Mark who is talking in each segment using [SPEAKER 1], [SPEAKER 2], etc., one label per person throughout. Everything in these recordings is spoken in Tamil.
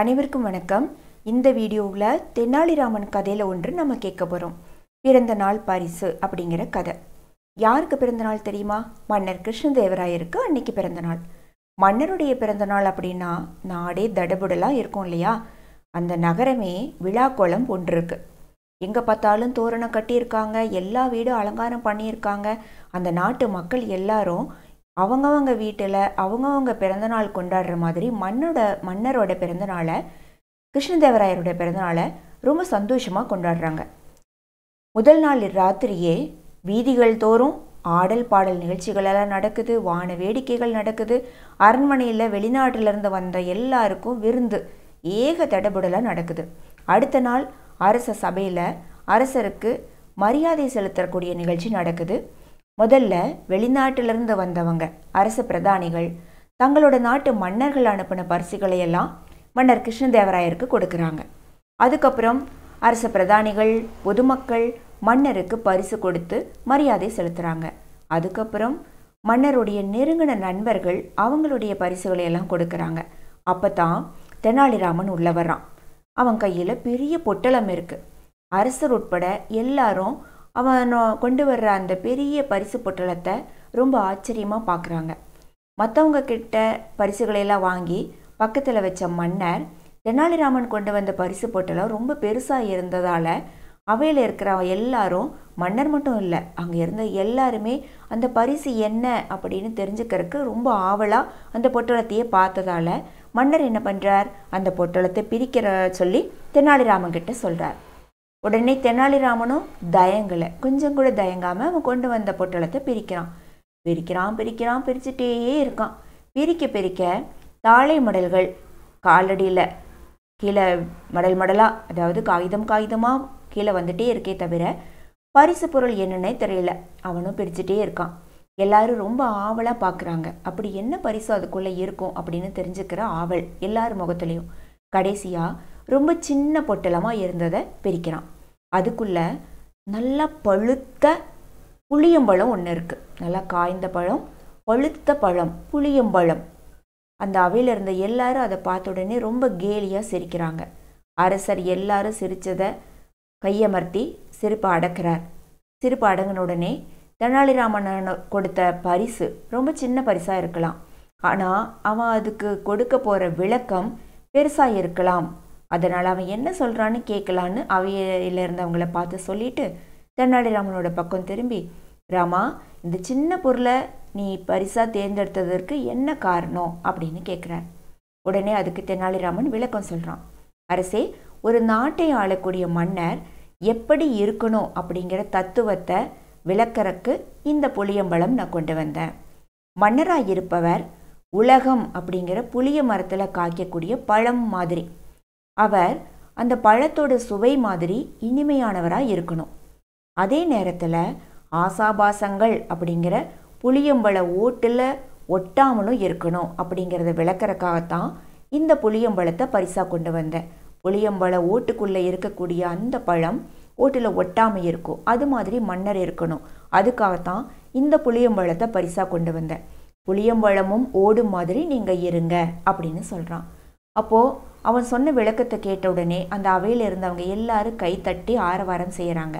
[SPEAKER 1] அனைவருக்கும் வணக்கம் இந்த வீடியோவில் தென்னாலிராமன் கதையில் ஒன்று நம்ம கேட்க போகிறோம் பிறந்த நாள் பரிசு அப்படிங்கிற கதை யாருக்கு பிறந்த நாள் தெரியுமா மன்னர் கிருஷ்ணதேவராயருக்கு அன்னைக்கு பிறந்த நாள் மன்னருடைய பிறந்த நாள் அப்படின்னா நாடே தடபுடலாக இருக்கும் இல்லையா அந்த நகரமே விழா குளம் ஒன்று இருக்கு எங்கே பார்த்தாலும் தோரணம் கட்டியிருக்காங்க எல்லா வீடும் அலங்காரம் பண்ணியிருக்காங்க அந்த நாட்டு மக்கள் எல்லாரும் அவங்கவங்க வீட்டில் அவங்கவங்க பிறந்தநாள் கொண்டாடுற மாதிரி மண்ணோட மன்னரோட பிறந்தநாளை கிருஷ்ணதேவராயரோட பிறந்தநாளை ரொம்ப சந்தோஷமாக கொண்டாடுறாங்க முதல் நாள் ராத்திரியே வீதிகள் தோறும் ஆடல் பாடல் நிகழ்ச்சிகளெல்லாம் நடக்குது வான வேடிக்கைகள் நடக்குது அரண்மனையில் வெளிநாட்டிலிருந்து வந்த எல்லாருக்கும் விருந்து ஏக தடபுடலாக நடக்குது அடுத்த நாள் அரச சபையில் அரசருக்கு மரியாதை செலுத்தக்கூடிய நிகழ்ச்சி நடக்குது முதல்ல வெளிநாட்டிலிருந்து வந்தவங்க அரசு பிரதானிகள் தங்களோட நாட்டு மன்னர்கள் அனுப்பின பரிசுகளை எல்லாம் மன்னர் கிருஷ்ணதேவராயருக்கு கொடுக்குறாங்க அதுக்கப்புறம் அரச பிரதானிகள் பொதுமக்கள் மன்னருக்கு பரிசு கொடுத்து மரியாதை செலுத்துகிறாங்க அதுக்கப்புறம் மன்னருடைய நெருங்கின நண்பர்கள் அவங்களுடைய பரிசுகளை எல்லாம் கொடுக்குறாங்க அப்போ தான் தெனாலிராமன் உள்ள வர்றான் அவன் கையில் பெரிய பொட்டலம் இருக்குது அரசர் உட்பட எல்லாரும் அவன் கொண்டு வர்ற அந்த பெரிய பரிசு பொட்டலத்தை ரொம்ப ஆச்சரியமாக பார்க்குறாங்க மற்றவங்க கிட்ட பரிசுகளையெல்லாம் வாங்கி பக்கத்தில் வச்ச மன்னர் தெனாலிராமன் கொண்டு வந்த பரிசு பொட்டலம் ரொம்ப பெருசாக இருந்ததால் அவையில் இருக்கிற எல்லாரும் மன்னர் மட்டும் இல்லை அங்கே இருந்த எல்லாருமே அந்த பரிசு என்ன அப்படின்னு தெரிஞ்சுக்கிறதுக்கு ரொம்ப ஆவலாக அந்த பொட்டலத்தையே பார்த்ததால மன்னர் என்ன பண்ணுறார் அந்த பொட்டலத்தை பிரிக்கிற சொல்லி தெனாலிராமன் கிட்ட சொல்கிறார் உடனே தெனாலிராமனும் தயங்கலை கொஞ்சம் கூட தயங்காமல் அவன் கொண்டு வந்த பொட்டலத்தை பிரிக்கிறான் பிரிக்கிறான் பிரிக்கிறான் பிரிச்சுட்டே இருக்கான் பிரிக்க பிரிக்க தாழை மடல்கள் காலடியில் கீழே மடல் மடலாக அதாவது காகிதம் காகிதமாக கீழே வந்துட்டே இருக்கே தவிர பரிசு பொருள் என்னன்னே தெரியல அவனும் பிரிச்சுட்டே இருக்கான் எல்லாரும் ரொம்ப ஆவலாக பார்க்குறாங்க அப்படி என்ன பரிசு அதுக்குள்ளே இருக்கும் அப்படின்னு தெரிஞ்சுக்கிற ஆவல் எல்லார் முகத்துலேயும் கடைசியாக ரொம்ப சின்ன பொட்டலமாக இருந்ததை பிரிக்கிறான் அதுக்குள்ளே நல்லா பழுத்த புளியம்பழம் ஒன்று இருக்குது நல்லா காய்ந்த பழம் பழுத்த பழம் புளியம்பழம் அந்த அவையில் இருந்த எல்லாரும் அதை பார்த்த உடனே ரொம்ப கேலியாக சிரிக்கிறாங்க அரசர் எல்லாரும் சிரித்ததை கையமர்த்தி சிரிப்பை அடக்கிறார் சிரிப்பு அடங்கின உடனே தெனாலிராமன் கொடுத்த பரிசு ரொம்ப சின்ன பரிசாக இருக்கலாம் ஆனால் அவன் அதுக்கு கொடுக்க போகிற விளக்கம் பெருசாக இருக்கலாம் அதனால் அவன் என்ன சொல்கிறான்னு கேட்கலான்னு அவையில் இருந்தவங்கள பார்த்து சொல்லிட்டு தென்னாடிராமனோட பக்கம் திரும்பி ராமா இந்த சின்ன பொருளை நீ பரிசாக தேர்ந்தெடுத்ததற்கு என்ன காரணம் அப்படின்னு கேட்குறார் உடனே அதுக்கு தெனாலிராமன் விளக்கம் சொல்கிறான் அரசே ஒரு நாட்டை ஆளக்கூடிய மன்னர் எப்படி இருக்கணும் அப்படிங்கிற தத்துவத்தை விளக்கறக்கு இந்த புளியம்பழம் நான் கொண்டு வந்தேன் மன்னராக இருப்பவர் உலகம் அப்படிங்கிற புளிய மரத்தில் காய்க்கக்கூடிய பழம் மாதிரி அவர் அந்த பழத்தோட சுவை மாதிரி இனிமையானவராக இருக்கணும் அதே நேரத்தில் ஆசாபாசங்கள் அப்படிங்கிற புளியம்பழ ஓட்டில் ஒட்டாமலும் இருக்கணும் அப்படிங்கிறத விளக்கறக்காகத்தான் இந்த புளியம்பழத்தை பரிசாக கொண்டு வந்தேன் புளியம்பழ ஓட்டுக்குள்ளே இருக்கக்கூடிய அந்த பழம் ஓட்டில் ஒட்டாமல் இருக்கும் அது மாதிரி மன்னர் இருக்கணும் அதுக்காகத்தான் இந்த புளியம்பழத்தை பரிசாக கொண்டு வந்தேன் புளியம்பழமும் ஓடும் மாதிரி நீங்கள் இருங்க அப்படின்னு சொல்கிறான் அப்போது அவன் சொன்ன விளக்கத்தை கேட்ட உடனே அந்த அவையில் இருந்தவங்க எல்லாரும் கைத்தட்டி ஆரவாரம் செய்கிறாங்க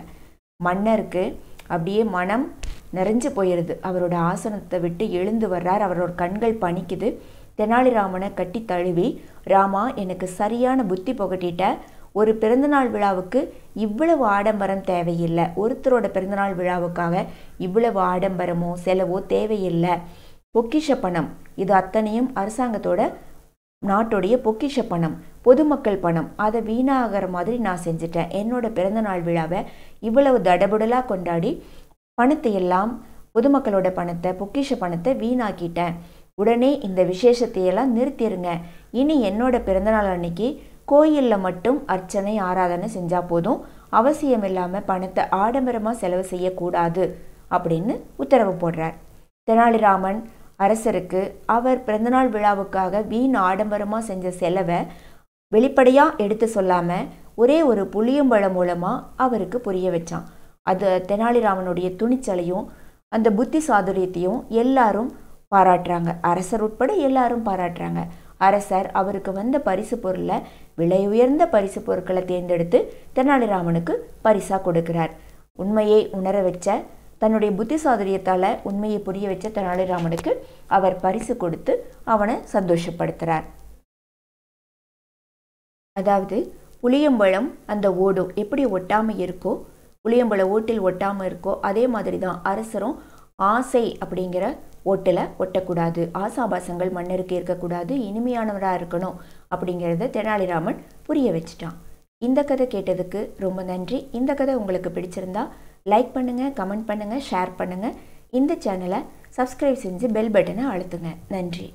[SPEAKER 1] மன்னருக்கு அப்படியே மனம் நிறைஞ்சு போயிடுது அவரோட ஆசனத்தை விட்டு எழுந்து வர்றார் அவரோட கண்கள் பணிக்குது தெனாலிராமனை கட்டி தழுவி ராமா எனக்கு சரியான புத்தி புகட்டிட்ட ஒரு பிறந்தநாள் விழாவுக்கு இவ்வளவு ஆடம்பரம் தேவையில்லை ஒருத்தரோட பிறந்தநாள் விழாவுக்காக இவ்வளவு ஆடம்பரமோ செலவோ தேவையில்லை பொக்கிஷ பணம் இது அத்தனையும் அரசாங்கத்தோட நாட்டுடைய பொக்கிஷ பணம் பொதுமக்கள் பணம் அதை வீணாகிற மாதிரி நான் செஞ்சுட்டேன் என்னோட பிறந்தநாள் விழாவை இவ்வளவு தடபுடலாக கொண்டாடி பணத்தை எல்லாம் பொதுமக்களோட பணத்தை பொக்கிஷ பணத்தை வீணாக்கிட்டேன் உடனே இந்த விசேஷத்தையெல்லாம் நிறுத்திடுங்க இனி என்னோட பிறந்தநாள் அன்னைக்கு கோயிலில் மட்டும் அர்ச்சனை ஆராதனை செஞ்சால் போதும் அவசியம் இல்லாமல் பணத்தை ஆடம்பரமாக செலவு செய்யக்கூடாது அப்படின்னு உத்தரவு போடுறார் தெனாலிராமன் அரசருக்கு அவர் பிறந்தநாள் விழாவுக்காக வீண் ஆடம்பரமாக செஞ்ச செலவை வெளிப்படையாக எடுத்து சொல்லாமல் ஒரே ஒரு புளியம்பழம் மூலமாக அவருக்கு புரிய வச்சான் அது தெனாலிராமனுடைய துணிச்சலையும் அந்த புத்தி சாதுரியத்தையும் எல்லாரும் பாராட்டுறாங்க அரசர் உட்பட எல்லாரும் பாராட்டுறாங்க அரசர் அவருக்கு வந்த பரிசு பொருளை விலை உயர்ந்த பரிசு பொருட்களை தேர்ந்தெடுத்து தெனாலிராமனுக்கு பரிசாக கொடுக்கிறார் உண்மையை உணர வச்ச தன்னுடைய புத்தி சாதரியத்தால் உண்மையை புரிய வச்ச தெனாலிராமனுக்கு அவர் பரிசு கொடுத்து அவனை சந்தோஷப்படுத்துகிறார் அதாவது புளியம்பழம் அந்த ஓடு எப்படி ஒட்டாமல் இருக்கோ புளியம்பழ ஓட்டில் ஒட்டாமல் இருக்கோ அதே மாதிரி தான் அரசரும் ஆசை அப்படிங்கிற ஓட்டில் ஒட்டக்கூடாது ஆசாபாசங்கள் மன்னருக்கு இருக்கக்கூடாது இனிமையானவராக இருக்கணும் அப்படிங்கிறத தெனாலிராமன் புரிய வச்சிட்டான் இந்த கதை கேட்டதுக்கு ரொம்ப நன்றி இந்த கதை உங்களுக்கு பிடிச்சிருந்தா லைக் பண்ணுங்கள் கமெண்ட் பண்ணுங்கள் ஷேர் பண்ணுங்கள் இந்த சேனலை சப்ஸ்கிரைப் செஞ்சு பெல் பட்டனை அழுத்துங்க நன்றி